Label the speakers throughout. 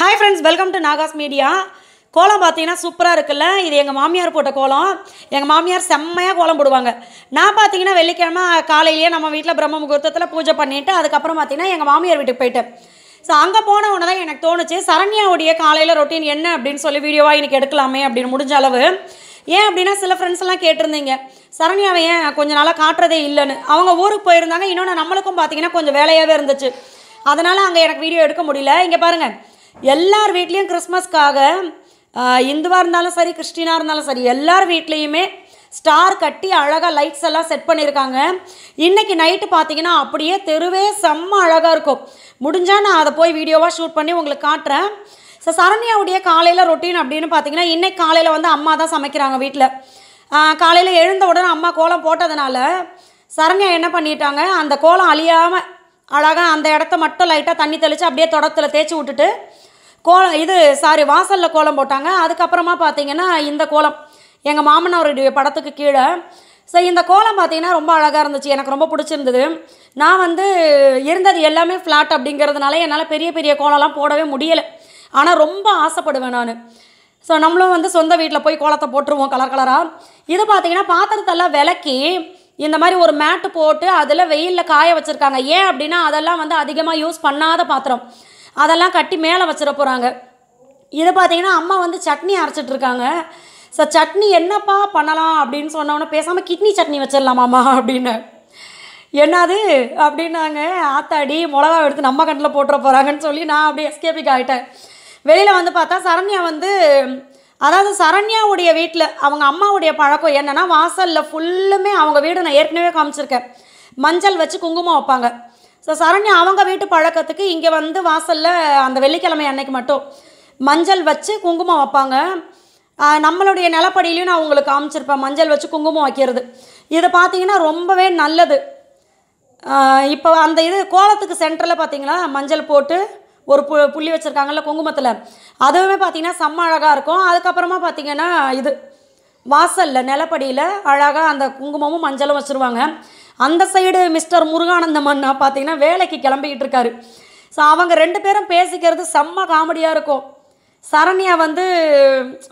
Speaker 1: hi friends welcome to நாகாஸ் media கோலம் பார்த்தீங்கன்னா சூப்பராக இருக்குல்ல இது எங்கள் மாமியார் போட்ட கோலம் எங்கள் மாமியார் செம்மையாக கோலம் போடுவாங்க நான் பார்த்தீங்கன்னா வெள்ளிக்கிழமை காலையிலேயே நம்ம வீட்டில் பிரம்ம முகூர்த்தத்தில் பூஜை பண்ணிவிட்டு அதுக்கப்புறம் பார்த்தீங்கன்னா எங்கள் மாமியார் வீட்டுக்கு போயிட்டேன் ஸோ அங்கே போன உடனே தான் எனக்கு தோணுச்சு சரண்யாவுடைய காலையில் ரொட்டீன் என்ன அப்படின்னு சொல்லி வீடியோவாக இன்றைக்கி எடுக்கலாமே அப்படின்னு முடிஞ்ச அளவு ஏன் அப்படின்னா சில ஃப்ரெண்ட்ஸ்லாம் கேட்டிருந்தீங்க சரண்யாவை ஏன் கொஞ்ச நாளாக காட்டுறதே இல்லைன்னு அவங்க ஊருக்கு போயிருந்தாங்க இன்னொன்று நம்மளுக்கும் பார்த்தீங்கன்னா கொஞ்சம் வேலையாகவே இருந்துச்சு அதனால் அங்கே எனக்கு வீடியோ எடுக்க முடியல இங்கே பாருங்கள் எல்லார் வீட்லேயும் கிறிஸ்மஸ்க்காக இந்துவாக இருந்தாலும் சரி கிறிஸ்டினாக இருந்தாலும் சரி எல்லார் வீட்லேயுமே ஸ்டார் கட்டி அழகாக லைட்ஸ் எல்லாம் செட் பண்ணியிருக்காங்க இன்றைக்கி நைட்டு பார்த்தீங்கன்னா அப்படியே தெருவே செம்ம அழகாக இருக்கும் முடிஞ்சால் நான் அதை போய் வீடியோவாக ஷூட் பண்ணி உங்களுக்கு காட்டுறேன் ஸோ சரண்யாவுடைய காலையில் ரொட்டீன் அப்படின்னு பார்த்தீங்கன்னா இன்றைக்கி காலையில் வந்து அம்மா தான் சமைக்கிறாங்க வீட்டில் காலையில் எழுந்த உடனே அம்மா கோலம் போட்டதுனால சரண்யா என்ன பண்ணிட்டாங்க அந்த கோலம் அழியாமல் அழகாக அந்த இடத்த மட்டும் லைட்டாக தண்ணி தெளித்து அப்படியே தொடத்தில் தேய்ச்சி விட்டுட்டு கோலம் இது சாரி வாசலில் கோலம் போட்டாங்க அதுக்கப்புறமா பார்த்தீங்கன்னா இந்த கோலம் எங்கள் மாமனாருடைய படத்துக்கு கீழே ஸோ இந்த கோலம் பார்த்தீங்கன்னா ரொம்ப அழகாக இருந்துச்சு எனக்கு ரொம்ப பிடிச்சிருந்தது நான் வந்து இருந்தது எல்லாமே ஃப்ளாட் அப்படிங்கிறதுனால என்னால் பெரிய பெரிய கோலம்லாம் போடவே முடியலை ஆனால் ரொம்ப ஆசைப்படுவேன் நான் ஸோ நம்மளும் வந்து சொந்த வீட்டில் போய் கோலத்தை போட்டுருவோம் கலர் கலராக இது பார்த்தீங்கன்னா பாத்திரத்தெல்லாம் விளக்கி இந்த மாதிரி ஒரு மேட்டு போட்டு அதில் வெயிலில் காய வச்சுருக்காங்க ஏன் அப்படின்னா அதெல்லாம் வந்து அதிகமாக யூஸ் பண்ணாத பாத்திரம் அதெல்லாம் கட்டி மேலே வச்சிட போகிறாங்க இதை பார்த்தீங்கன்னா அம்மா வந்து சட்னி அரைச்சிட்ருக்காங்க ஸோ சட்னி என்னப்பா பண்ணலாம் அப்படின்னு சொன்னோன்னே பேசாமல் கிட்னி சட்னி வச்சிடலாமாம்மா அப்படின்னு என்னது அப்படின்னாங்க ஆத்தாடி மிளகா எடுத்து நம்ம கண்ணில் போட்டுற போகிறாங்கன்னு சொல்லி நான் அப்படியே எஸ்கேபிக் ஆகிட்டேன் வெளியில் வந்து பார்த்தா சரண்யா வந்து அதாவது சரண்யாவுடைய வீட்டில் அவங்க அம்மாவுடைய பழக்கம் என்னென்னா வாசலில் ஃபுல்லுமே அவங்க வீடு நான் ஏற்கனவே காமிச்சிருக்கேன் மஞ்சள் வச்சு குங்குமம் வைப்பாங்க ஸோ சரண்யா அவங்க வீட்டு பழக்கத்துக்கு இங்கே வந்து வாசலில் அந்த வெள்ளிக்கிழமை அன்னைக்கு மட்டும் மஞ்சள் வச்சு குங்குமம் வைப்பாங்க நம்மளுடைய நிலப்படியிலையும் நான் உங்களுக்கு காமிச்சிருப்பேன் மஞ்சள் வச்சு குங்குமம் வைக்கிறது இதை பார்த்தீங்கன்னா ரொம்பவே நல்லது இப்போ அந்த இது கோலத்துக்கு சென்டரில் பார்த்தீங்கன்னா மஞ்சள் போட்டு ஒரு பு புள்ளி வச்சுருக்காங்கல்ல குங்குமத்தில் அதுவுமே பார்த்தீங்கன்னா செம்ம அழகாக இருக்கும் அதுக்கப்புறமா பார்த்தீங்கன்னா இது வாசலில் நிலப்படியில் அழகாக அந்த குங்குமமும் மஞ்சளும் வச்சுருவாங்க அந்த சைடு மிஸ்டர் முருகானந்த மன்னா பார்த்தீங்கன்னா வேலைக்கு கிளம்பிக்கிட்டு இருக்காரு ஸோ அவங்க ரெண்டு பேரும் பேசிக்கிறது செம்ம காமெடியாக இருக்கும் சரண்யா வந்து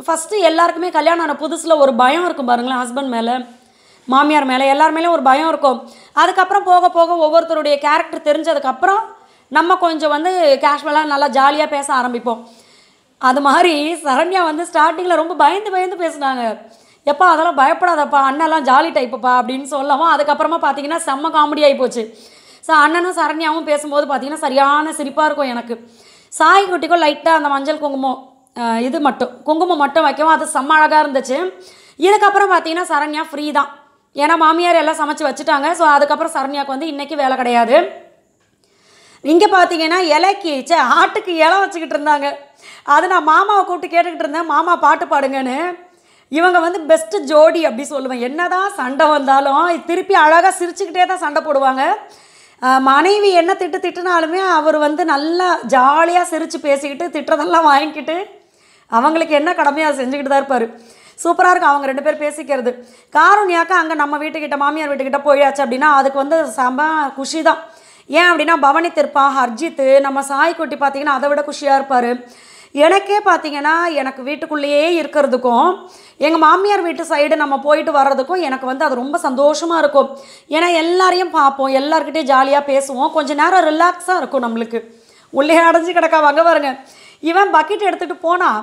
Speaker 1: ஃபஸ்ட்டு எல்லாருக்குமே கல்யாணம் ஆன புதுசில் ஒரு பயம் இருக்கும் பாருங்களேன் ஹஸ்பண்ட் மேலே மாமியார் மேலே எல்லார் மேலேயும் ஒரு பயம் இருக்கும் அதுக்கப்புறம் போக போக ஒவ்வொருத்தருடைய கேரக்டர் தெரிஞ்சதுக்கப்புறம் நம்ம கொஞ்சம் வந்து கேஷ்வலாக நல்லா ஜாலியாக பேச ஆரம்பிப்போம் அது மாதிரி சரண்யா வந்து ஸ்டார்டிங்கில் ரொம்ப பயந்து பயந்து பேசினாங்க எப்போ அதெல்லாம் பயப்படாதப்பா அண்ணெல்லாம் ஜாலி டைப்புப்பா அப்படின்னு சொல்லவும் அதுக்கப்புறமா பார்த்தீங்கன்னா செம்ம காமெடி ஆகி போச்சு ஸோ அண்ணனும் சரண்யாவும் பேசும்போது பார்த்தீங்கன்னா சரியான சிரிப்பாக இருக்கும் எனக்கு சாய் குட்டிக்கும் லைட்டாக அந்த மஞ்சள் குங்குமம் இது மட்டும் குங்குமம் மட்டும் வைக்கவும் அது செம்ம அழகாக இருந்துச்சு இதுக்கப்புறம் பார்த்தீங்கன்னா சரண்யா ஃப்ரீ தான் ஏன்னா மாமியார் எல்லாம் சமைச்சு வச்சுட்டாங்க ஸோ அதுக்கப்புறம் சரண்யாவுக்கு வந்து இன்றைக்கி வேலை கிடையாது இங்கே பார்த்தீங்கன்னா இலைக்கு சே ஆட்டுக்கு இலை வச்சுக்கிட்டு இருந்தாங்க அது நான் மாமாவை கூப்பிட்டு கேட்டுக்கிட்டு இருந்தேன் மாமா பாட்டு பாடுங்கன்னு இவங்க வந்து பெஸ்ட்டு ஜோடி அப்படி சொல்லுவேன் என்னதான் சண்டை வந்தாலும் திருப்பி அழகாக சிரிச்சுக்கிட்டே தான் சண்டை போடுவாங்க மனைவி என்ன திட்டு திட்டுனாலுமே அவர் வந்து நல்லா ஜாலியாக சிரித்து பேசிக்கிட்டு திட்டுறதெல்லாம் வாங்கிக்கிட்டு அவங்களுக்கு என்ன கடமையாக செஞ்சுக்கிட்டு தான் இருப்பார் சூப்பராக இருக்கும் அவங்க ரெண்டு பேர் பேசிக்கிறது காரணியாக்கா அங்கே நம்ம வீட்டுக்கிட்ட மாமியார் வீட்டுக்கிட்ட போயாச்சு அப்படின்னா அதுக்கு வந்து செம குஷி தான் ஏன் அப்படின்னா பவனி திருப்பா ஹர்ஜித்து நம்ம சாய்க்குட்டி பார்த்திங்கன்னா அதை விட குஷியாக இருப்பார் எனக்கே பார்த்தீங்கன்னா எனக்கு வீட்டுக்குள்ளேயே இருக்கிறதுக்கும் எங்கள் மாமியார் வீட்டு சைடு நம்ம போயிட்டு வர்றதுக்கும் எனக்கு வந்து அது ரொம்ப சந்தோஷமாக இருக்கும் ஏன்னா எல்லாரையும் பார்ப்போம் எல்லாருக்கிட்டையும் ஜாலியாக பேசுவோம் கொஞ்சம் நேரம் ரிலாக்ஸாக இருக்கும் நம்மளுக்கு உள்ளே அடைஞ்சு கிடக்கா வாங்க பாருங்க இவன் பக்கெட் எடுத்துகிட்டு போனால்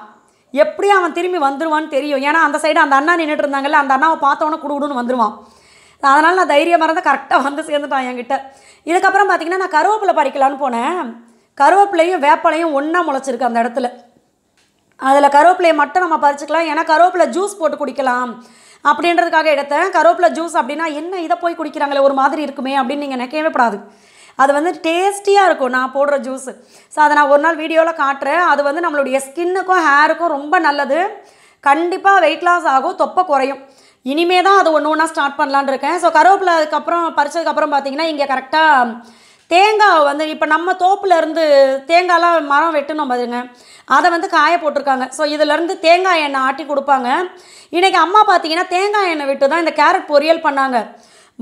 Speaker 1: எப்படி அவன் திரும்பி வந்துடுவான்னு தெரியும் ஏன்னா அந்த சைடு அந்த அண்ணா நின்றுட்டு இருந்தாங்கல்ல அந்த அண்ணாவை பார்த்தவொன்னே குடுகுடுன்னு வந்துடுவான் அதனால் நான் தைரியமாக இருந்தால் கரெக்டாக வந்து சேர்ந்துட்டான் என்கிட்ட இதுக்கப்புறம் பார்த்திங்கன்னா நான் கருவேப்பிலை பறிக்கலான்னு போனேன் கருவேப்பிலையும் வேப்பலையும் ஒன்றா முளைச்சிருக்கு அந்த இடத்துல அதில் கருவேப்பிலையை மட்டும் நம்ம பறிச்சுக்கலாம் ஏன்னா கருவேப்பிலை ஜூஸ் போட்டு குடிக்கலாம் அப்படின்றதுக்காக எடுத்தேன் கருவேப்பிலை ஜூஸ் அப்படின்னா என்ன இதை போய் குடிக்கிறாங்களே ஒரு மாதிரி இருக்குமே அப்படின்னு நீங்கள் நினைக்கவே படாது அது வந்து டேஸ்டியாக இருக்கும் நான் போடுற ஜூஸு ஸோ அதை நான் ஒரு நாள் வீடியோவில் காட்டுறேன் அது வந்து நம்மளுடைய ஸ்கின்னுக்கும் ஹேருக்கும் ரொம்ப நல்லது கண்டிப்பாக வெயிட் லாஸ் ஆகும் தொப்பை குறையும் இனிமே தான் அது ஒன்று ஒன்றா ஸ்டார்ட் பண்ணலான் இருக்கேன் ஸோ கருவேப்பிலை அதுக்கப்புறம் பறிச்சதுக்கப்புறம் பார்த்தீங்கன்னா இங்கே கரெக்டாக தேங்காய் வந்து இப்போ நம்ம தோப்புலேருந்து தேங்காயெலாம் மரம் வெட்டணும் பாருங்க அதை வந்து காய போட்டிருக்காங்க ஸோ இதிலேருந்து தேங்காய் எண்ணெய் ஆட்டி கொடுப்பாங்க இன்றைக்கி அம்மா பார்த்தீங்கன்னா தேங்காய் எண்ணெய் விட்டு தான் இந்த கேரட் பொரியல் பண்ணாங்க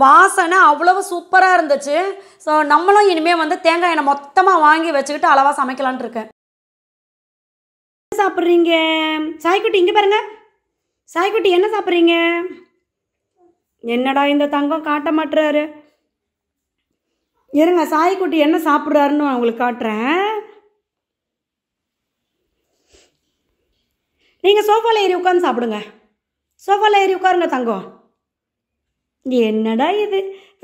Speaker 1: வாசனை அவ்வளவு சூப்பராக இருந்துச்சு ஸோ நம்மளும் இனிமேல் வந்து தேங்காய் எண்ணெய் மொத்தமாக வாங்கி வச்சுக்கிட்டு அளவாக சமைக்கலான் இருக்கேன் சாப்பிட்றீங்க சாய்க்குட்டி இங்கே பாருங்கள் சாய்க்குட்டி என்ன சாப்பிட்றீங்க என்னடா இந்த தங்கம் காட்ட மாட்டுறாரு இருங்க சாய்க்குட்டி என்ன சாப்பிட்றாருன்னு உங்களுக்கு காட்டுறேன் நீங்கள் சோஃபாவில் ஏறி உட்காந்து சாப்பிடுங்க சோஃபாவில் ஏறி உட்காருங்க தங்கம் என்னடா இது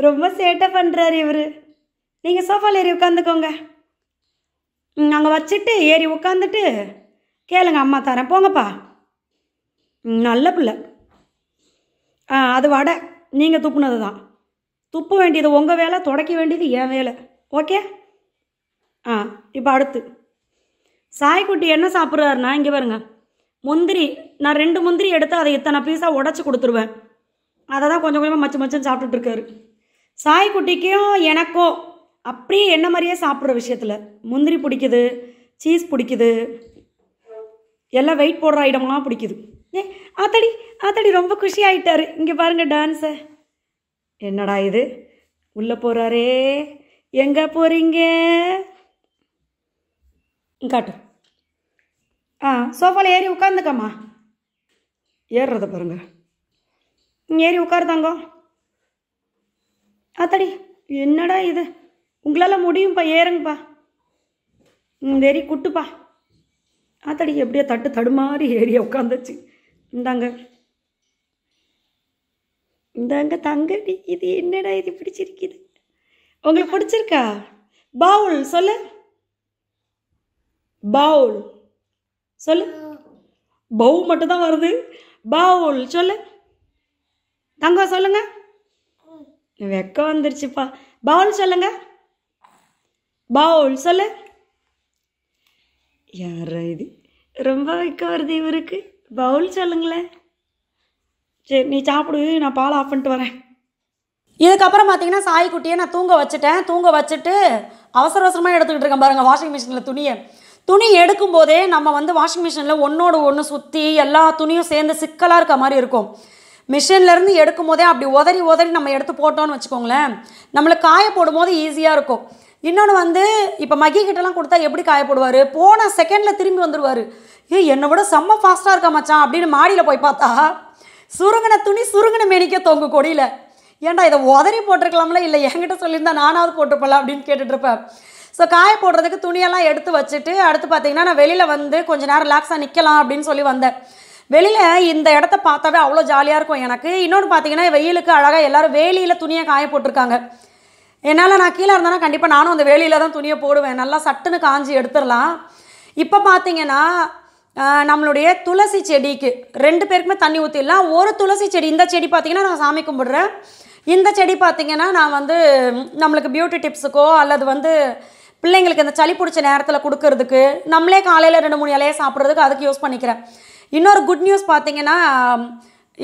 Speaker 1: ரொம்ப சேட்டை பண்ணுறாரு இவர் நீங்கள் சோஃபாவில் ஏறி உட்காந்துக்கோங்க அங்கே வச்சுட்டு ஏறி உட்காந்துட்டு கேளுங்க அம்மா தரேன் போங்கப்பா நல்ல பிள்ளை அது வடை நீங்கள் துப்புனது தான் துப்ப வேண்டியது உங்கள் வேலை தொடக்க வேண்டியது என் வேலை ஓகே ஆ இப்போ அடுத்து சாய்க்குட்டி என்ன சாப்பிட்றாருனா இங்கே பாருங்க முந்திரி நான் ரெண்டு முந்திரி எடுத்து அதை இத்தனை பீஸாக உடச்சி கொடுத்துருவேன் அதை தான் கொஞ்சம் கொஞ்சமாக மச்சு மச்சம் இருக்காரு சாய்க்குட்டிக்கும் எனக்கும் அப்படியே என்ன மாதிரியே சாப்பிட்ற விஷயத்தில் முந்திரி பிடிக்குது சீஸ் பிடிக்குது எல்லாம் வெயிட் போடுற ஐட்டம்லாம் பிடிக்குது ஏ ஆத்தடி ஆத்தடி ரொம்ப குஷி ஆயிட்டாரு இங்கே பாருங்கள் டான்ஸை என்னடா இது உள்ளே போகிறாரே எங்கே போகிறீங்க காட்டு ஆ சோஃபாவில் ஏறி உட்காந்துக்கம்மா ஏறுறத பாருங்க ஏறி உட்காருதாங்கோ ஆத்தடி என்னடா இது உங்களால் முடியும்ப்பா ஏறுங்கப்பா வெறி குட்டுப்பா ஆத்தடி எப்படியோ தட்டு தடுமாறி ஏறி உட்காந்துச்சு இந்தாங்க இந்தாங்க தங்கடி இது என்னடா இது பிடிச்சிருக்குது உங்களுக்கு பிடிச்சிருக்கா பவுல் சொல்லு பவுல் சொல்லு பவு மட்டும் தான் வருது பவுல் சொல்லு தங்கம் சொல்லுங்க வெக்கம் வந்துருச்சுப்பா பவுல் சொல்லுங்க பவுல் சொல்லு யாரா இது ரொம்ப வைக்க வருது இவருக்கு பவுல் சொல்லுங்களேன் சரி நீ சாப்பிடு நான் பால் ஆஃப் பண்ணிட்டு வரேன் இதுக்கப்புறம் பார்த்தீங்கன்னா சாய்க்குட்டியை நான் தூங்க வச்சுட்டேன் தூங்க வச்சுட்டு அவசர அவசரமாக எடுத்துக்கிட்டு இருக்கேன் பாருங்கள் வாஷிங் மிஷினில் துணியை துணி எடுக்கும் போதே நம்ம வந்து வாஷிங் மிஷினில் ஒன்றோடு ஒன்று சுற்றி எல்லா துணியும் சேர்ந்து சிக்கலாக இருக்க மாதிரி இருக்கும் மிஷின்லேருந்து எடுக்கும் போதே அப்படி உதறி உதறி நம்ம எடுத்து போட்டோம்னு வச்சுக்கோங்களேன் நம்மளுக்கு காய போடும் போது ஈஸியாக இருக்கும் இன்னொன்று வந்து இப்போ மகி கிட்டலாம் கொடுத்தா எப்படி காயப்படுவார் போன செகண்டில் திரும்பி வந்துடுவார் ஏ என்னை விட செம்ம ஃபாஸ்ட்டாக இருக்க மச்சான் அப்படின்னு மாடியில் போய் பார்த்தா சுருங்கின துணி சுருங்கின மேனிக்க தொங்கு கொடியில் ஏன்டா இதை உதறி போட்டிருக்கலாம்ல இல்லை என்கிட்ட சொல்லியிருந்தா நானாவது போட்டுப்பல அப்படின்னு கேட்டுட்ருப்பேன் ஸோ காய போடுறதுக்கு துணியெல்லாம் எடுத்து வச்சுட்டு அடுத்து பார்த்தீங்கன்னா நான் வெளியில் வந்து கொஞ்சம் நேரம் ரிலாக்ஸாக நிற்கலாம் அப்படின்னு சொல்லி வந்தேன் வெளியில் இந்த இடத்த பார்த்தாவே அவ்வளோ ஜாலியாக இருக்கும் எனக்கு இன்னொன்று பார்த்தீங்கன்னா வெயிலுக்கு அழகாக எல்லோரும் வேலியில் துணியை காய போட்டிருக்காங்க என்னால் நான் கீழே இருந்தேன்னா கண்டிப்பாக நானும் அந்த வேலியில் தான் துணியை போடுவேன் நல்லா சட்டுன்னு காஞ்சி எடுத்துடலாம் இப்போ பார்த்தீங்கன்னா நம்மளுடைய துளசி செடிக்கு ரெண்டு பேருக்குமே தண்ணி ஊற்றிடலாம் ஒரு துளசி செடி இந்த செடி பார்த்திங்கன்னா நான் சாமி கும்பிடுறேன் இந்த செடி பார்த்திங்கன்னா நான் வந்து நம்மளுக்கு பியூட்டி டிப்ஸுக்கோ அல்லது வந்து பிள்ளைங்களுக்கு இந்த சளி பிடிச்ச நேரத்தில் கொடுக்கறதுக்கு நம்மளே காலையில் ரெண்டு மூணு இலையை சாப்பிட்றதுக்கு அதுக்கு யூஸ் பண்ணிக்கிறேன் இன்னொரு குட் நியூஸ் பார்த்திங்கன்னா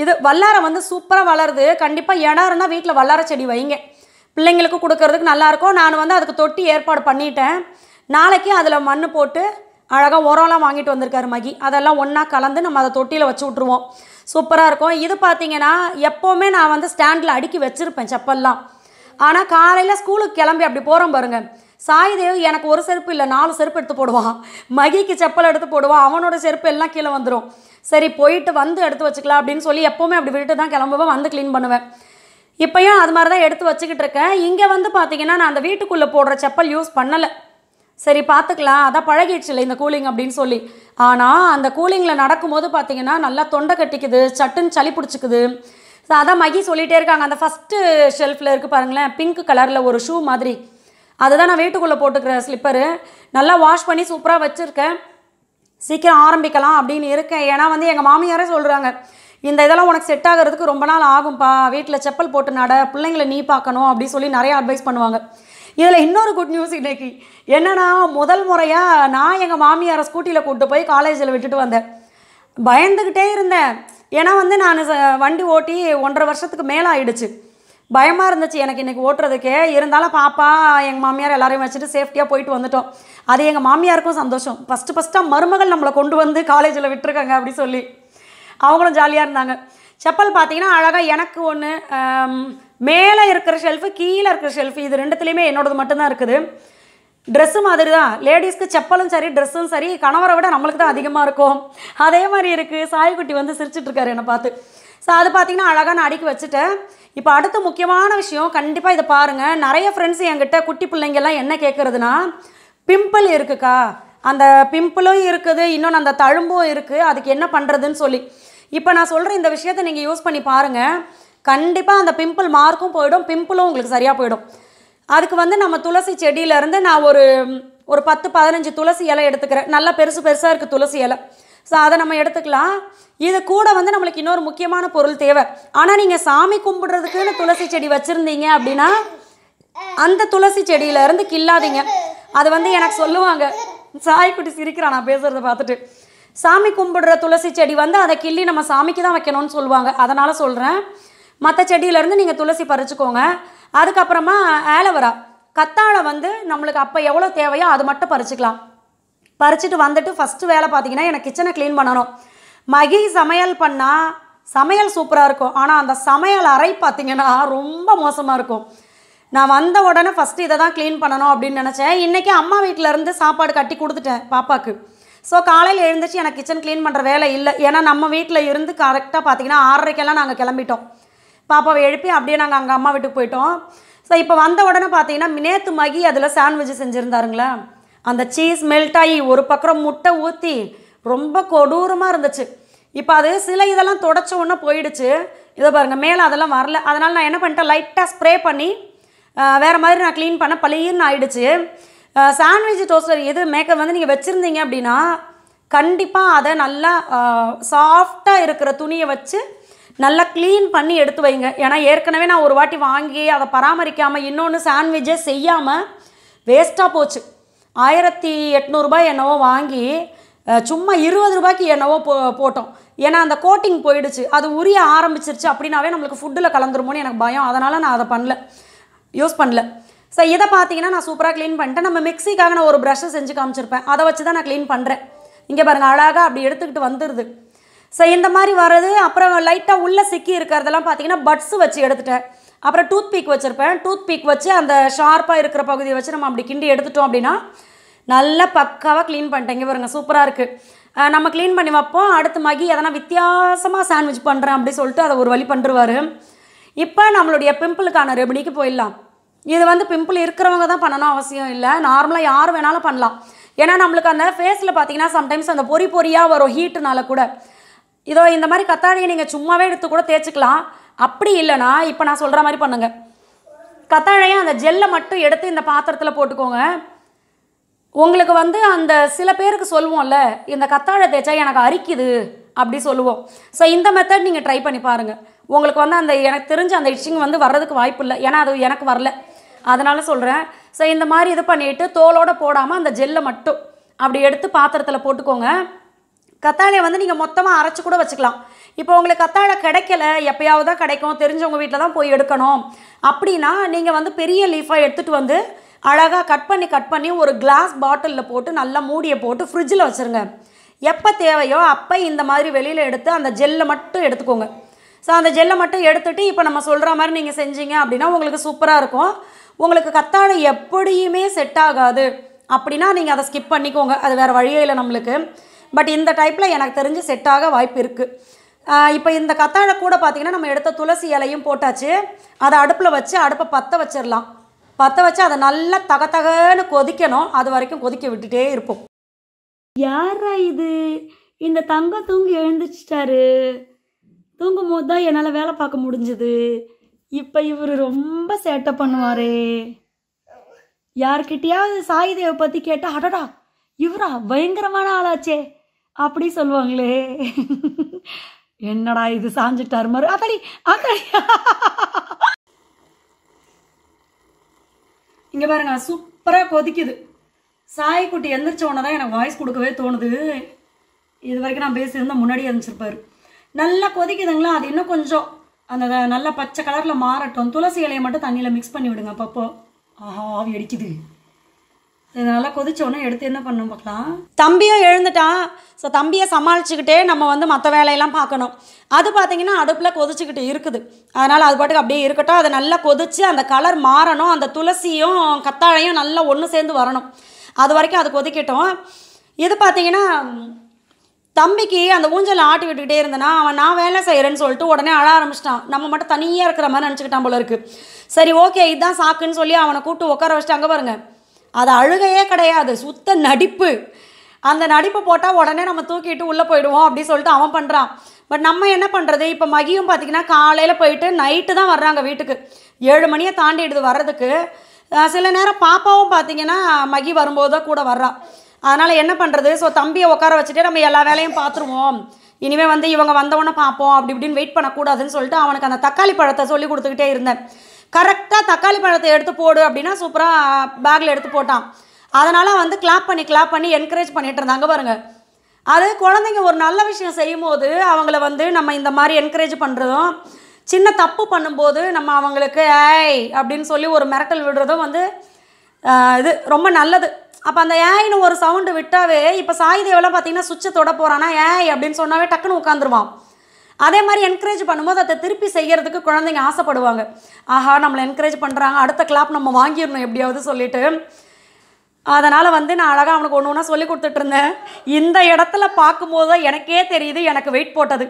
Speaker 1: இது வல்லாரம் வந்து சூப்பராக வளருது கண்டிப்பாக இடம் இருந்தால் வீட்டில் வல்லார செடி வைங்க பிள்ளைங்களுக்கு கொடுக்கறதுக்கு நல்லாயிருக்கும் நான் வந்து அதுக்கு தொட்டி ஏற்பாடு பண்ணிட்டேன் நாளைக்கு அதில் மண் போட்டு அழகாக உரம்லாம் வாங்கிட்டு வந்திருக்காரு மகி அதெல்லாம் ஒன்றா கலந்து நம்ம அதை தொட்டியில் வச்சு விட்ருவோம் சூப்பராக இருக்கும் இது பார்த்தீங்கன்னா எப்போவுமே நான் வந்து ஸ்டாண்டில் அடுக்கி வச்சுருப்பேன் செப்பல்லாம் ஆனால் காலையில் ஸ்கூலுக்கு கிளம்பி அப்படி போகிறோம் பாருங்கள் சாய்தேவ் எனக்கு ஒரு செருப்பு இல்லை நாலு செருப்பு எடுத்து போடுவான் மகிக்கு செப்பல் எடுத்து போடுவான் அவனோட செருப்பு எல்லாம் கீழே வந்துடும் சரி போயிட்டு வந்து எடுத்து வச்சுக்கலாம் அப்படின்னு சொல்லி எப்போவுமே அப்படி விட்டுட்டு தான் கிளம்புவேன் வந்து க்ளீன் பண்ணுவேன் இப்போயும் அது மாதிரி தான் எடுத்து வச்சுக்கிட்டு இருக்கேன் இங்கே வந்து பார்த்தீங்கன்னா நான் அந்த வீட்டுக்குள்ளே போடுற செப்பல் யூஸ் பண்ணலை சரி பார்த்துக்கலாம் அதான் இல்லை இந்த கூலிங் அப்படின்னு சொல்லி ஆனால் அந்த கூலிங்கில் நடக்கும்போது பார்த்தீங்கன்னா நல்லா தொண்டை கட்டிக்குது சட்டுன்னு சளி பிடிச்சிக்குது ஸோ அதான் மகி சொல்லிகிட்டே இருக்காங்க அந்த ஃபஸ்ட்டு ஷெல்ஃபில் இருக்குது பாருங்களேன் பிங்க் கலரில் ஒரு ஷூ மாதிரி அதுதான் நான் வீட்டுக்குள்ளே போட்டுக்கிறேன் ஸ்லிப்பரு நல்லா வாஷ் பண்ணி சூப்பராக வச்சுருக்கேன் சீக்கிரம் ஆரம்பிக்கலாம் அப்படின்னு இருக்கேன் ஏன்னா வந்து எங்கள் மாமியாரே சொல்கிறாங்க இந்த இதெல்லாம் உனக்கு செட் ஆகிறதுக்கு ரொம்ப நாள் ஆகும்ப்பா வீட்டில் செப்பல் போட்டு நட பிள்ளைங்களை நீ பார்க்கணும் அப்படின்னு சொல்லி நிறைய அட்வைஸ் பண்ணுவாங்க இதில் இன்னொரு குட் நியூஸ் இன்றைக்கி என்னென்னா முதல் முறையாக நான் எங்கள் மாமியாரை ஸ்கூட்டியில் கூப்பிட்டு போய் காலேஜில் விட்டுட்டு வந்தேன் பயந்துக்கிட்டே இருந்தேன் ஏன்னா வந்து நான் வண்டி ஓட்டி ஒன்றரை வருஷத்துக்கு மேலே ஆகிடுச்சு பயமாக இருந்துச்சு எனக்கு இன்றைக்கி ஓட்டுறதுக்கே இருந்தாலும் பாப்பா எங்கள் மாமியார் எல்லாரையும் வச்சுட்டு சேஃப்டியாக போயிட்டு வந்துட்டோம் அது எங்கள் மாமியாருக்கும் சந்தோஷம் ஃபஸ்ட்டு ஃபஸ்ட்டாக மருமகள் நம்மளை கொண்டு வந்து காலேஜில் விட்டுருக்காங்க அப்படி சொல்லி அவங்களும் ஜாலியாக இருந்தாங்க செப்பல் பார்த்தீங்கன்னா அழகாக எனக்கு ஒன்று மேலே இருக்கிற ஷெல்ஃபு கீழே இருக்கிற ஷெல்ஃபு இது ரெண்டுத்துலேயுமே என்னோடது மட்டும்தான் இருக்குது ட்ரெஸ்ஸு மாதிரி தான் லேடிஸ்க்கு செப்பலும் சரி ட்ரெஸ்ஸும் சரி கணவரை விட நம்மளுக்கு தான் அதிகமாக இருக்கும் அதே மாதிரி இருக்குது சாய்க்குட்டி வந்து சிரிச்சிட்ருக்காரு என்னை பார்த்து ஸோ அது பார்த்திங்கன்னா அழகாக நான் அடுக்கி வச்சுட்டேன் இப்போ அடுத்த முக்கியமான விஷயம் கண்டிப்பாக இதை பாருங்கள் நிறைய ஃப்ரெண்ட்ஸ் என்கிட்ட குட்டி பிள்ளைங்கள்லாம் என்ன கேட்குறதுனா பிம்பிள் இருக்குக்கா அந்த பிம்பிளும் இருக்குது இன்னொன்று அந்த தழும்பும் இருக்குது அதுக்கு என்ன பண்ணுறதுன்னு சொல்லி இப்போ நான் சொல்கிற இந்த விஷயத்தை நீங்கள் யூஸ் பண்ணி பாருங்கள் கண்டிப்பாக அந்த பிம்பிள் மார்க்கும் போயிடும் பிம்பிளும் உங்களுக்கு சரியாக போயிடும் அதுக்கு வந்து நம்ம துளசி செடியிலேருந்து நான் ஒரு ஒரு பத்து பதினஞ்சு துளசி இலை எடுத்துக்கிறேன் நல்லா பெருசு பெருசாக இருக்குது துளசி இலை ஸோ அதை நம்ம எடுத்துக்கலாம் இது கூட வந்து நம்மளுக்கு இன்னொரு முக்கியமான பொருள் தேவை ஆனால் நீங்கள் சாமி கும்பிடுறதுக்குன்னு துளசி செடி வச்சுருந்தீங்க அப்படின்னா அந்த துளசி செடியிலேருந்து கில்லாதீங்க அது வந்து எனக்கு சொல்லுவாங்க சாய்க்குட்டி சிரிக்கிறான் நான் பேசுகிறத பார்த்துட்டு சாமி கும்பிடுற துளசி செடி வந்து அதை கிள்ளி நம்ம சாமிக்கு தான் வைக்கணும்னு சொல்லுவாங்க அதனால் சொல்கிறேன் மற்ற செடியிலேருந்து நீங்கள் துளசி பறிச்சுக்கோங்க அதுக்கப்புறமா ஆலோவரா கத்தாழை வந்து நம்மளுக்கு அப்போ எவ்வளோ தேவையோ அது மட்டும் பறிச்சுக்கலாம் பறிச்சுட்டு வந்துட்டு ஃபஸ்ட்டு வேலை பார்த்தீங்கன்னா எனக்கு கிச்சனை க்ளீன் பண்ணணும் மகி சமையல் பண்ணால் சமையல் சூப்பராக இருக்கும் ஆனால் அந்த சமையல் அறை பார்த்திங்கன்னா ரொம்ப மோசமாக இருக்கும் நான் வந்த உடனே ஃபஸ்ட்டு இதை தான் க்ளீன் பண்ணணும் அப்படின்னு நினச்சேன் இன்றைக்கி அம்மா வீட்டிலேருந்து சாப்பாடு கட்டி கொடுத்துட்டேன் பாப்பாவுக்கு ஸோ காலையில் எழுந்துச்சு எனக்கு கிச்சன் க்ளீன் பண்ணுற வேலை இல்லை ஏன்னா நம்ம வீட்டில் இருந்து கரெக்டாக பார்த்தீங்கன்னா ஆறரைக்கெல்லாம் நாங்கள் கிளம்பிட்டோம் பாப்பாவை எழுப்பி அப்படியே நாங்கள் அங்கே அம்மா வீட்டுக்கு போயிட்டோம் ஸோ இப்போ வந்த உடனே பார்த்தீங்கன்னா மினேத்து மகி அதில் சாண்ட்விச் செஞ்சுருந்தாருங்களா அந்த சீஸ் மெல்ட் ஆகி ஒரு பக்கம் முட்டை ஊற்றி ரொம்ப கொடூரமாக இருந்துச்சு இப்போ அது சில இதெல்லாம் தொடச்ச உடனே போயிடுச்சு இதை பாருங்கள் மேலே அதெல்லாம் வரல அதனால் நான் என்ன பண்ணிட்டேன் லைட்டாக ஸ்ப்ரே பண்ணி வேறு மாதிரி நான் க்ளீன் பண்ண பழியன்னு ஆகிடுச்சு சாண்ட்விச் டோஸ்டர் எது மேக்கப் வந்து நீங்கள் வச்சுருந்தீங்க அப்படின்னா கண்டிப்பாக அதை நல்லா சாஃப்டாக இருக்கிற துணியை வச்சு நல்லா க்ளீன் பண்ணி எடுத்து வைங்க ஏன்னா ஏற்கனவே நான் ஒரு வாட்டி வாங்கி அதை பராமரிக்காமல் இன்னொன்று சாண்ட்விட்சே செய்யாமல் வேஸ்ட்டாக போச்சு ஆயிரத்தி எட்நூறுபா என்னவோ வாங்கி சும்மா இருபது ரூபாய்க்கு என்னவோ போ போட்டோம் ஏன்னா அந்த கோட்டிங் போயிடுச்சு அது உரிய ஆரம்பிச்சிருச்சு அப்படின்னாவே நம்மளுக்கு ஃபுட்டில் கலந்துருமோன்னு எனக்கு பயம் அதனால் நான் அதை பண்ணல யூஸ் பண்ணல ஸோ இதை பார்த்தீங்கன்னா நான் சூப்பராக க்ளீன் பண்ணிட்டேன் நம்ம மிக்சிக்காக நான் ஒரு ப்ரஷ்ஷை செஞ்சு காமிச்சிருப்பேன் அதை வச்சு தான் நான் க்ளீன் பண்ணுறேன் இங்கே பாருங்கள் அழகாக அப்படி எடுத்துக்கிட்டு வந்துடுது ஸோ இந்த மாதிரி வர்றது அப்புறம் லைட்டாக உள்ளே சிக்கி இருக்கிறதெல்லாம் பார்த்தீங்கன்னா பட்ஸு வச்சு எடுத்துட்டேன் அப்புறம் டூத் பீக் வச்சுருப்பேன் டூத் பீக் வச்சு அந்த ஷார்ப்பாக இருக்கிற பகுதியை வச்சு நம்ம அப்படி கிண்டி எடுத்துட்டோம் அப்படின்னா நல்லா பக்காவாக க்ளீன் பண்ணிட்டேங்க பாருங்கள் சூப்பராக இருக்குது நம்ம க்ளீன் பண்ணி வைப்போம் அடுத்து மகி எதனா வித்தியாசமாக சாண்ட்விச் பண்ணுறேன் அப்படி சொல்லிட்டு அதை ஒரு வழி பண்ணுருவார் இப்போ நம்மளுடைய பிம்பிளுக்கான ரெபினிக்கு போயிடலாம் இது வந்து பிம்பிள் இருக்கிறவங்க தான் பண்ணணும் அவசியம் இல்லை நார்மலாக யார் வேணாலும் பண்ணலாம் ஏன்னா நம்மளுக்கு அந்த ஃபேஸில் பார்த்தீங்கன்னா சம்டைம்ஸ் அந்த பொறி பொறியாக வரும் ஹீட்டுனால கூட இதோ இந்த மாதிரி கத்தாழையை நீங்கள் சும்மாவே எடுத்து கூட தேய்ச்சிக்கலாம் அப்படி இல்லைனா இப்போ நான் சொல்கிற மாதிரி பண்ணுங்கள் கத்தாழையை அந்த ஜெல்லை மட்டும் எடுத்து இந்த பாத்திரத்தில் போட்டுக்கோங்க உங்களுக்கு வந்து அந்த சில பேருக்கு சொல்லுவோம்ல இந்த கத்தாழை தேய்ச்சா எனக்கு அரிக்குது அப்படி சொல்லுவோம் ஸோ இந்த மெத்தட் நீங்கள் ட்ரை பண்ணி பாருங்கள் உங்களுக்கு வந்து அந்த எனக்கு தெரிஞ்ச அந்த இஷ்டிங் வந்து வர்றதுக்கு வாய்ப்பு இல்லை ஏன்னா அது எனக்கு வரல அதனால் சொல்கிறேன் ஸோ இந்த மாதிரி இது பண்ணிவிட்டு தோலோடு போடாமல் அந்த ஜெல்லை மட்டும் அப்படி எடுத்து பாத்திரத்தில் போட்டுக்கோங்க கத்தாழைய வந்து நீங்கள் மொத்தமாக அரைச்சி கூட வச்சுக்கலாம் இப்போ உங்களுக்கு கத்தாழை கிடைக்கல எப்போயாவது தான் கிடைக்கும் தெரிஞ்சவங்க வீட்டில் தான் போய் எடுக்கணும் அப்படின்னா நீங்கள் வந்து பெரிய லீஃபாக எடுத்துகிட்டு வந்து அழகாக கட் பண்ணி கட் பண்ணி ஒரு கிளாஸ் பாட்டிலில் போட்டு நல்லா மூடியை போட்டு ஃப்ரிட்ஜில் வச்சுருங்க எப்போ தேவையோ அப்போ இந்த மாதிரி வெளியில் எடுத்து அந்த ஜெல்லை மட்டும் எடுத்துக்கோங்க ஸோ அந்த ஜெல்லை மட்டும் எடுத்துகிட்டு இப்போ நம்ம சொல்கிற மாதிரி நீங்கள் செஞ்சீங்க அப்படின்னா உங்களுக்கு சூப்பராக இருக்கும் உங்களுக்கு கத்தாழை எப்படியுமே செட் ஆகாது அப்படின்னா நீங்கள் அதை ஸ்கிப் பண்ணிக்கோங்க அது வேறு வழியே இல்லை நம்மளுக்கு பட் இந்த டைப்பில் எனக்கு தெரிஞ்சு செட்டாக வாய்ப்பு இருக்குது இப்போ இந்த கத்தாழை கூட பார்த்திங்கன்னா நம்ம எடுத்த துளசி இலையும் போட்டாச்சு அதை அடுப்பில் வச்சு அடுப்பை பற்ற வச்சிடலாம் பற்ற வச்சு அதை நல்லா தகத்தகன்னு கொதிக்கணும் அது வரைக்கும் கொதிக்க விட்டுட்டே இருப்போம் யாரா இது இந்த தங்க தூங்கி எழுந்துச்சிட்டாரு தூங்கும் போது தான் என்னால் வேலை பார்க்க முடிஞ்சுது இப்போ இவர் ரொம்ப சேட்டை பண்ணுவாரே யார்கிட்டயாவது சாயுதேவை பற்றி கேட்டால் அடடா இவரா பயங்கரமான ஆளாச்சே அப்படி சொல்லுவாங்களே என்னடா இது சாஞ்சிட்டார் மாதிரி அத்தாடி அத்தாடி இங்கே பாருங்க சூப்பராக கொதிக்குது சாய்க்குட்டி எந்திரிச்ச உடனே தான் எனக்கு வாய்ஸ் கொடுக்கவே தோணுது இது வரைக்கும் நான் பேசியிருந்தால் முன்னாடியே இருந்துச்சிருப்பாரு நல்லா கொதிக்குதுங்களா அது இன்னும் கொஞ்சம் அந்த நல்ல பச்சை கலரில் மாறட்டும் துளசி இலையை மட்டும் தண்ணியில் மிக்ஸ் பண்ணி விடுங்க அப்பப்போ ஆஹா ஆவி அடிக்குது இது நல்லா கொதிச்சோன்னே எடுத்து என்ன பண்ணும் பார்க்கலாம் தம்பியும் எழுந்துட்டான் ஸோ தம்பியை சமாளிச்சுக்கிட்டே நம்ம வந்து மற்ற வேலையெல்லாம் பார்க்கணும் அது பார்த்திங்கன்னா அடுப்பில் கொதிச்சுக்கிட்டு இருக்குது அதனால் அது பாட்டுக்கு அப்படியே இருக்கட்டும் அதை நல்லா கொதித்து அந்த கலர் மாறணும் அந்த துளசியும் கத்தாழையும் நல்லா ஒன்று சேர்ந்து வரணும் அது வரைக்கும் அது கொதிக்கட்டும் இது பார்த்திங்கன்னா தம்பிக்கு அந்த ஊஞ்சல் ஆட்டி விட்டுக்கிட்டே இருந்தனா அவன் நான் வேலை செய்கிறேன்னு சொல்லிட்டு உடனே அழ ஆரம்பிச்சிட்டான் நம்ம மட்டும் தனியாக இருக்கிற மாதிரி நினச்சிக்கிட்டான் போல இருக்குது சரி ஓகே இதுதான் சாக்குன்னு சொல்லி அவனை கூப்பிட்டு உட்கார வச்சுட்டு அங்கே பாருங்கள் அது அழுகையே கிடையாது சுத்த நடிப்பு அந்த நடிப்பு போட்டால் உடனே நம்ம தூக்கிட்டு உள்ளே போயிடுவோம் அப்படின்னு சொல்லிட்டு அவன் பண்ணுறான் பட் நம்ம என்ன பண்ணுறது இப்போ மகியும் பார்த்திங்கன்னா காலையில் போயிட்டு நைட்டு தான் வர்றாங்க வீட்டுக்கு ஏழு மணியை தாண்டிடுது வர்றதுக்கு சில நேரம் பாப்பாவும் பார்த்திங்கன்னா மகி வரும்போது தான் கூட வர்றான் அதனால் என்ன பண்ணுறது ஸோ தம்பியை உட்கார வச்சுட்டு நம்ம எல்லா வேலையும் பார்த்துருவோம் இனிமேல் வந்து இவங்க வந்தவொன்னே பார்ப்போம் அப்படி இப்படின்னு வெயிட் பண்ணக்கூடாதுன்னு சொல்லிட்டு அவனுக்கு அந்த தக்காளி பழத்தை சொல்லி கொடுத்துக்கிட்டே இருந்தேன் கரெக்டாக தக்காளி பழத்தை எடுத்து போடு அப்படின்னா சூப்பராக பேக்கில் எடுத்து போட்டான் அதனால் வந்து கிளாப் பண்ணி கிளாப் பண்ணி என்கரேஜ் பண்ணிட்டு இருந்தாங்க பாருங்கள் அது குழந்தைங்க ஒரு நல்ல விஷயம் செய்யும்போது அவங்கள வந்து நம்ம இந்த மாதிரி என்கரேஜ் பண்ணுறதும் சின்ன தப்பு பண்ணும்போது நம்ம அவங்களுக்கு ஏய் அப்படின்னு சொல்லி ஒரு மிரட்டல் விடுறதும் வந்து இது ரொம்ப நல்லது அப்போ அந்த ஏன்னு ஒரு சவுண்டு விட்டாவே இப்போ சாயுதேவெல்லாம் பார்த்தீங்கன்னா சுவிட்சை தொட போகிறானா ஏய் அப்படின்னு சொன்னாவே டக்குன்னு உட்காந்துருவான் அதே மாதிரி என்கரேஜ் பண்ணும்போது அதை திருப்பி செய்கிறதுக்கு குழந்தைங்க ஆசைப்படுவாங்க ஆஹா நம்மளை என்கரேஜ் பண்ணுறாங்க அடுத்த கிளாப் நம்ம வாங்கிடணும் எப்படியாவது சொல்லிட்டு அதனால் வந்து நான் அழகாக அவனுக்கு ஒன்று ஒன்றா சொல்லி கொடுத்துட்ருந்தேன் இந்த இடத்துல பார்க்கும்போது தான் எனக்கே தெரியுது எனக்கு வெயிட் போட்டது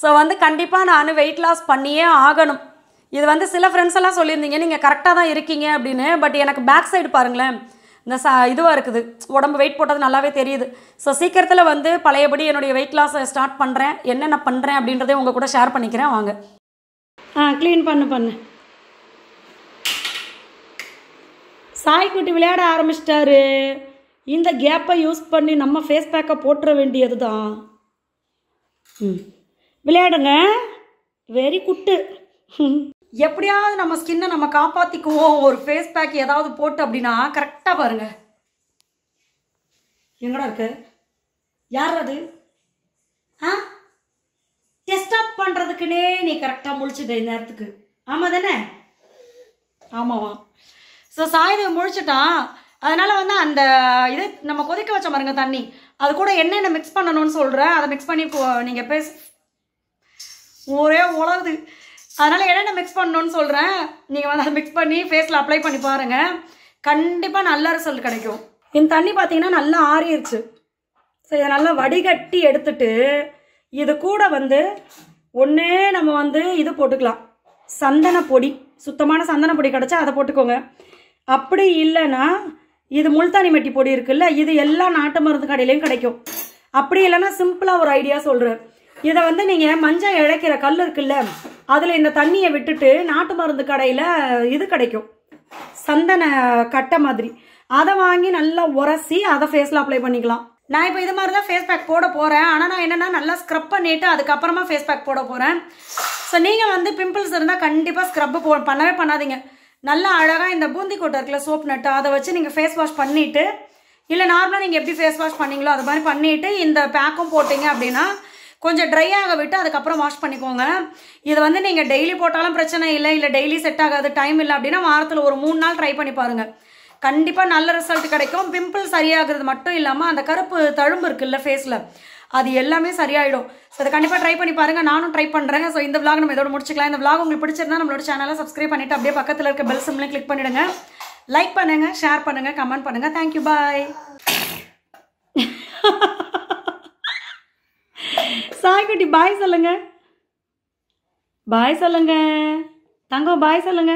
Speaker 1: ஸோ வந்து கண்டிப்பாக நான் வெயிட் லாஸ் பண்ணியே ஆகணும் இது வந்து சில ஃப்ரெண்ட்ஸ் எல்லாம் சொல்லியிருந்தீங்க நீங்கள் கரெக்டாக தான் இருக்கீங்க அப்படின்னு பட் எனக்கு பேக் சைடு பாருங்களேன் இந்த ச இதுவாக இருக்குது உடம்பு வெயிட் போட்டது நல்லாவே தெரியுது ஸோ சீக்கிரத்தில் வந்து பழையபடி என்னுடைய வெயிட் லாஸை ஸ்டார்ட் பண்ணுறேன் என்னென்ன பண்ணுறேன் அப்படின்றதே உங்கள் கூட ஷேர் பண்ணிக்கிறேன் வாங்க ஆ க்ளீன் பண்ணு பண்ணு சாய்க்குட்டி விளையாட ஆரம்பிச்சிட்டாரு இந்த கேப்பை யூஸ் பண்ணி நம்ம ஃபேஸ் பேக்கை போட்டுற வேண்டியது தான் ம் விளையாடுங்க வெரி குட்டு எப்படியாவது நம்ம ஸ்கின்னை நம்ம காப்பாற்றிக்குவோம் ஒரு ஃபேஸ் பேக் ஏதாவது போட்டு அப்படின்னா கரெக்டாக பாருங்கள் எங்கடா இருக்கு யார் அது ஆ அப் பண்ணுறதுக்குன்னே நீ கரெக்டாக முழிச்சுட்ட நேரத்துக்கு ஆமாம் தானே ஆமாவா ஸோ சாயுதம் முழிச்சிட்டான் அதனால் வந்து அந்த இது நம்ம கொதிக்க வச்ச பாருங்க தண்ணி அது கூட என்னென்ன மிக்ஸ் பண்ணணும்னு சொல்கிறேன் அதை மிக்ஸ் பண்ணி நீங்கள் பேச ஒரே உலருது அதனால் என்னென்ன மிக்ஸ் பண்ணணும்னு சொல்கிறேன் நீங்கள் வந்து அதை மிக்ஸ் பண்ணி ஃபேஸில் அப்ளை பண்ணி பாருங்கள் கண்டிப்பாக நல்ல ரிசல்ட் கிடைக்கும் இந்த தண்ணி பார்த்தீங்கன்னா நல்லா ஆறிடுச்சு ஸோ இதை நல்லா வடிகட்டி எடுத்துட்டு இது கூட வந்து ஒன்றே நம்ம வந்து இது போட்டுக்கலாம் சந்தன பொடி சுத்தமான சந்தன பொடி கிடச்சா அதை போட்டுக்கோங்க அப்படி இல்லைன்னா இது முல்தானி மெட்டி பொடி இருக்குல்ல இது எல்லா நாட்டு மருந்து கடையிலையும் கிடைக்கும் அப்படி இல்லைன்னா சிம்பிளாக ஒரு ஐடியா சொல்கிறேன் இதை வந்து நீங்கள் மஞ்சள் இழைக்கிற கல் இருக்குல்ல அதில் இந்த தண்ணியை விட்டுட்டு நாட்டு மருந்து கடையில் இது கிடைக்கும் சந்தன கட்டை மாதிரி அதை வாங்கி நல்லா உரசி அதை ஃபேஸில் அப்ளை பண்ணிக்கலாம் நான் இப்போ இது மாதிரி தான் ஃபேஸ் பேக் போட போகிறேன் ஆனால் நான் என்னென்னா நல்லா ஸ்க்ரப் பண்ணிவிட்டு அதுக்கப்புறமா ஃபேஸ் பேக் போட போகிறேன் ஸோ நீங்கள் வந்து பிம்பிள்ஸ் இருந்தால் கண்டிப்பாக ஸ்க்ரப் போ பண்ணவே பண்ணாதீங்க நல்லா அழகாக இந்த பூந்தி கொட்டை இருக்குல்ல சோப் நட்டு அதை வச்சு நீங்கள் ஃபேஸ் வாஷ் பண்ணிவிட்டு இல்லை நார்மலாக நீங்கள் எப்படி ஃபேஸ் வாஷ் பண்ணீங்களோ அது மாதிரி பண்ணிவிட்டு இந்த பேக்கும் போட்டிங்க அப்படின்னா கொஞ்சம் ட்ரை ஆக விட்டு அதுக்கப்புறம் வாஷ் பண்ணிக்கோங்க இதை வந்து நீங்கள் டெய்லி போட்டாலும் பிரச்சனை இல்லை இல்லை டெய்லி செட் ஆகாது டைம் இல்லை அப்படின்னா வாரத்தில் ஒரு மூணு நாள் ட்ரை பண்ணி பாருங்கள் கண்டிப்பாக நல்ல ரிசல்ட் கிடைக்கும் பிம்பிள் சரியாகிறது மட்டும் இல்லாமல் அந்த கருப்பு தழும்பு இருக்குல்ல ஃபேஸில் அது எல்லாமே சரியாயிடும் ஸோ அதை கண்டிப்பாக ட்ரை பண்ணி பாருங்கள் நானும் ட்ரை பண்ணுறேன் ஸோ இந்த விளாக் நம்ம இதோட முடிச்சுக்கலாம் இந்த விளாக் உங்களுக்கு பிடிச்சிருந்தா நம்மளோட சேனலை சப்ஸ்கிரைப் பண்ணிவிட்டு அப்படியே பக்கத்தில் இருக்க பெல் சிம்லையும் கிளிக் பண்ணிவிடுங்க லைக் பண்ணுங்கள் ஷேர் பண்ணுங்கள் கமெண்ட் பண்ணுங்கள் தேங்க்யூ பாய் சாய்குட்டி பாய் சொல்லுங்க பாய் சொல்லுங்க தங்கம் பாய் சொல்லுங்க